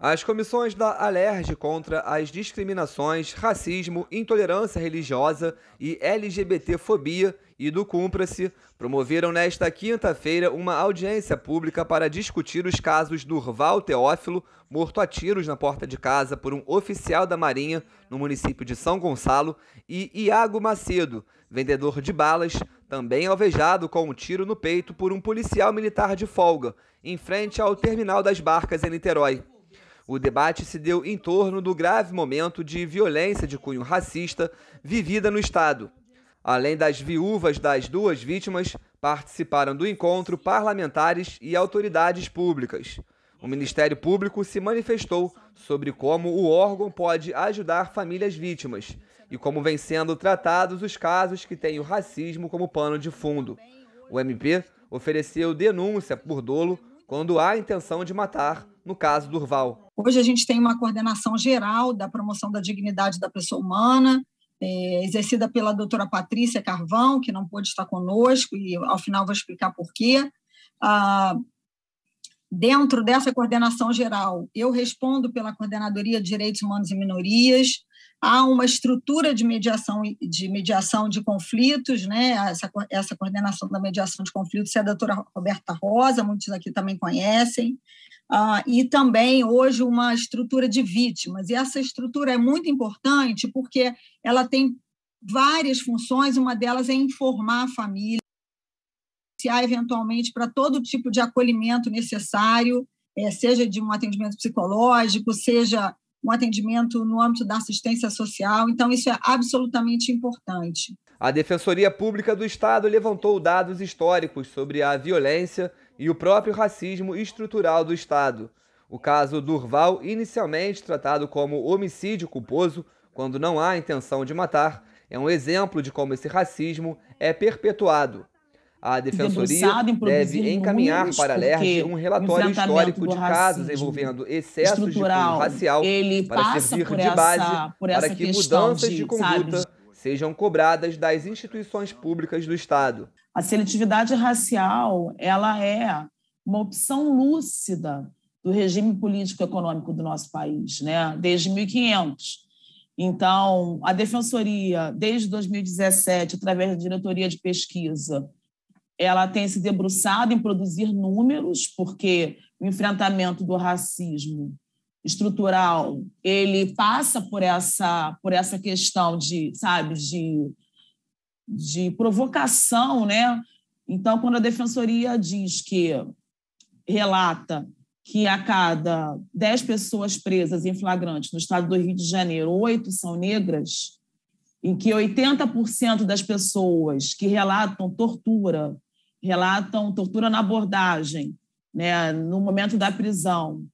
As comissões da Alerj contra as discriminações, racismo, intolerância religiosa e LGBTfobia e do Cumpra-se promoveram nesta quinta-feira uma audiência pública para discutir os casos do Teófilo, morto a tiros na porta de casa por um oficial da Marinha no município de São Gonçalo, e Iago Macedo, vendedor de balas, também alvejado com um tiro no peito por um policial militar de folga, em frente ao terminal das barcas em Niterói. O debate se deu em torno do grave momento de violência de cunho racista vivida no Estado. Além das viúvas das duas vítimas, participaram do encontro parlamentares e autoridades públicas. O Ministério Público se manifestou sobre como o órgão pode ajudar famílias vítimas e como vem sendo tratados os casos que têm o racismo como pano de fundo. O MP ofereceu denúncia por dolo quando há intenção de matar no caso Durval. Hoje a gente tem uma coordenação geral da promoção da dignidade da pessoa humana, é, exercida pela doutora Patrícia Carvão, que não pôde estar conosco, e ao final vou explicar por quê. Ah, dentro dessa coordenação geral, eu respondo pela Coordenadoria de Direitos Humanos e Minorias, há uma estrutura de mediação de mediação de conflitos, né? Essa, essa coordenação da mediação de conflitos é a doutora Roberta Rosa, muitos aqui também conhecem. Ah, e também hoje uma estrutura de vítimas. E essa estrutura é muito importante porque ela tem várias funções, uma delas é informar a família, se há eventualmente para todo tipo de acolhimento necessário, é, seja de um atendimento psicológico, seja um atendimento no âmbito da assistência social. Então, isso é absolutamente importante. A Defensoria Pública do Estado levantou dados históricos sobre a violência e o próprio racismo estrutural do Estado. O caso Durval, inicialmente tratado como homicídio culposo, quando não há intenção de matar, é um exemplo de como esse racismo é perpetuado. A Defensoria deve encaminhar para a LERJ um relatório histórico de casos envolvendo excessos de cunho racial para servir de base para que mudanças de, de conduta sejam cobradas das instituições públicas do Estado. A seletividade racial ela é uma opção lúcida do regime político-econômico do nosso país, né? desde 1500. Então, a Defensoria, desde 2017, através da Diretoria de Pesquisa, ela tem se debruçado em produzir números, porque o enfrentamento do racismo estrutural, ele passa por essa, por essa questão de, sabe, de, de provocação, né? Então, quando a defensoria diz que relata que a cada 10 pessoas presas em flagrante no estado do Rio de Janeiro, oito são negras, em que 80% das pessoas que relatam tortura, relatam tortura na abordagem, né, no momento da prisão,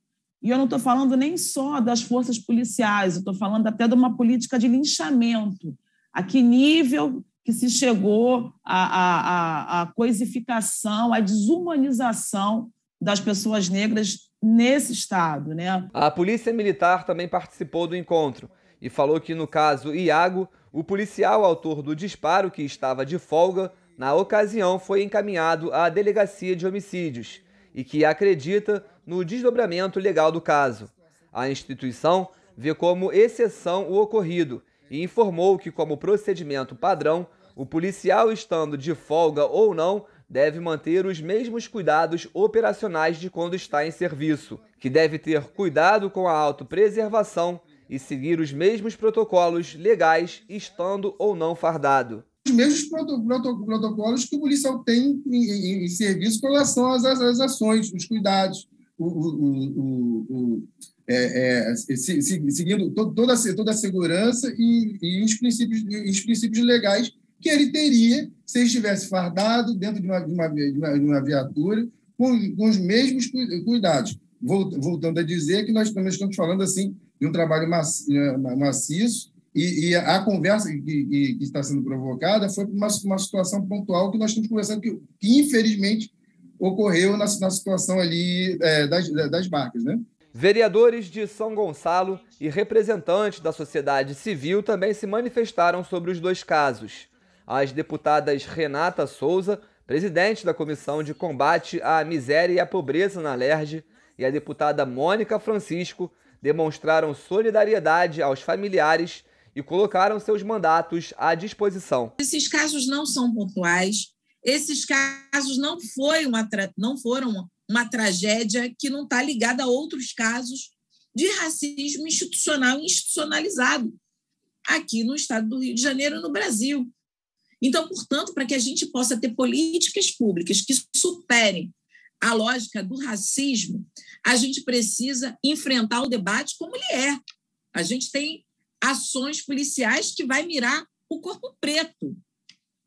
e eu não estou falando nem só das forças policiais, eu estou falando até de uma política de linchamento. A que nível que se chegou à, à, coisificação, à desumanização das pessoas negras nesse Estado. Né? A Polícia Militar também participou do encontro e falou que, no caso Iago, o policial autor do disparo que estava de folga, na ocasião foi encaminhado à Delegacia de Homicídios e que acredita no desdobramento legal do caso. A instituição vê como exceção o ocorrido e informou que, como procedimento padrão, o policial estando de folga ou não deve manter os mesmos cuidados operacionais de quando está em serviço, que deve ter cuidado com a autopreservação e seguir os mesmos protocolos legais estando ou não fardado mesmos protocolos que o policial tem em, em, em serviço com relação às, às ações, os cuidados, o, o, o, é, é, se, se, seguindo toda, toda a segurança e, e os, princípios, os princípios legais que ele teria se ele estivesse fardado dentro de uma, de uma, de uma, de uma viatura com, com, os mesmos cuidados. Voltando a dizer que nós, também estamos falando assim de um trabalho eh, maciço e, e a conversa que, que, que, está sendo provocada foi uma, uma situação pontual que nós estamos conversando, que, que infelizmente ocorreu na, na situação ali é, das, das marcas, né? Vereadores de São Gonçalo e representantes da sociedade civil também se manifestaram sobre os dois casos. As deputadas Renata Souza, presidente da Comissão de Combate à Miséria e à Pobreza na LERJ, e a deputada Mônica Francisco demonstraram solidariedade aos familiares e colocaram seus mandatos à disposição. Esses casos não são pontuais, esses casos não, foi uma não foram uma tragédia que não está ligada a outros casos de racismo institucional e institucionalizado aqui no estado do Rio de Janeiro, no Brasil. Então, portanto, para que a gente possa ter políticas públicas que superem a lógica do racismo, a gente precisa enfrentar o debate como ele é. A gente tem ações policiais que vai mirar o corpo preto.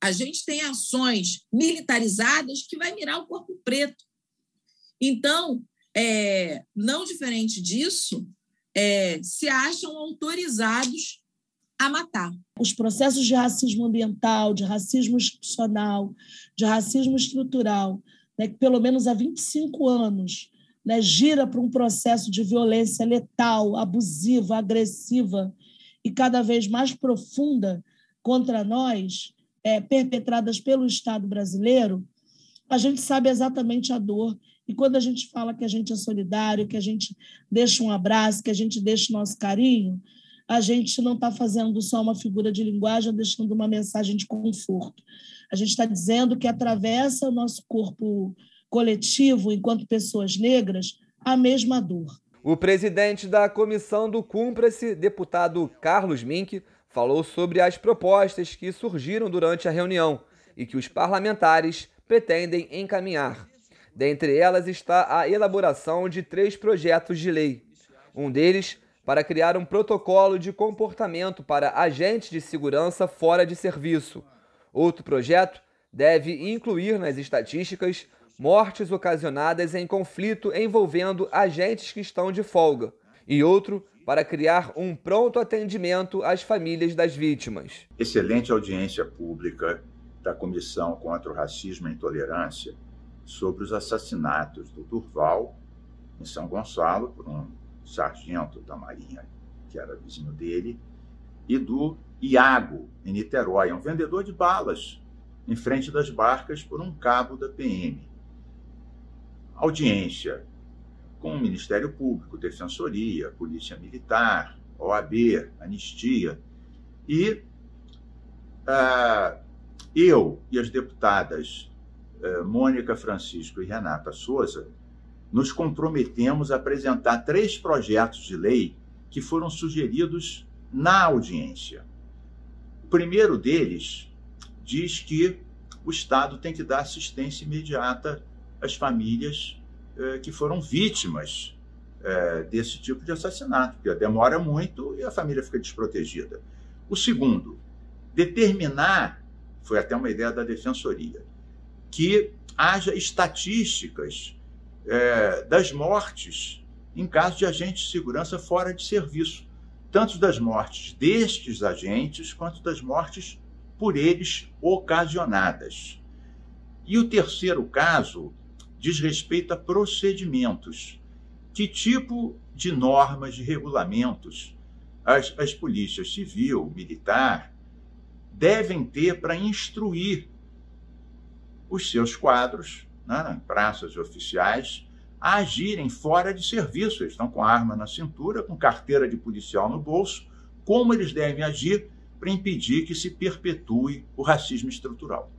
A gente tem ações militarizadas que vai mirar o corpo preto. Então, é, não diferente disso, é, se acham autorizados a matar. Os processos de racismo ambiental, de racismo institucional, de racismo estrutural, né, que pelo menos há 25 anos né, gira para um processo de violência letal, abusiva, agressiva, e cada vez mais profunda contra nós, é, perpetradas pelo Estado brasileiro, a gente sabe exatamente a dor. E quando a gente fala que a gente é solidário, que a gente deixa um abraço, que a gente deixa o nosso carinho, a gente não está fazendo só uma figura de linguagem, deixando uma mensagem de conforto. A gente está dizendo que atravessa o nosso corpo coletivo, enquanto pessoas negras, a mesma dor. O presidente da comissão do Cumpra-se, deputado Carlos Mink, falou sobre as propostas que surgiram durante a reunião e que os parlamentares pretendem encaminhar. Dentre elas está a elaboração de três projetos de lei. Um deles para criar um protocolo de comportamento para agentes de segurança fora de serviço. Outro projeto deve incluir nas estatísticas mortes ocasionadas em conflito envolvendo agentes que estão de folga, e outro para criar um pronto atendimento às famílias das vítimas. Excelente audiência pública da Comissão contra o Racismo e a Intolerância sobre os assassinatos do Durval em São Gonçalo por um sargento da Marinha que era vizinho dele e do Iago em Niterói, um vendedor de balas em frente das barcas por um cabo da PM audiência com o Ministério Público, Defensoria, Polícia Militar, OAB, Anistia. E ah, eu e as deputadas eh, Mônica Francisco e Renata Souza nos comprometemos a apresentar três projetos de lei que foram sugeridos na audiência. O primeiro deles diz que o Estado tem que dar assistência imediata as famílias é, que foram vítimas é, desse tipo de assassinato, porque demora muito e a família fica desprotegida. O segundo, determinar, foi até uma ideia da defensoria, que haja estatísticas é, das mortes em caso de agentes de segurança fora de serviço, tanto das mortes destes agentes quanto das mortes por eles ocasionadas. E o terceiro caso diz respeito a procedimentos. Que tipo de normas, de regulamentos as, as polícias civil, militar, devem ter para instruir os seus quadros, né, praças oficiais, a agirem fora de serviço. Eles estão com a arma na cintura, com carteira de policial no bolso. Como eles devem agir para impedir que se perpetue o racismo estrutural?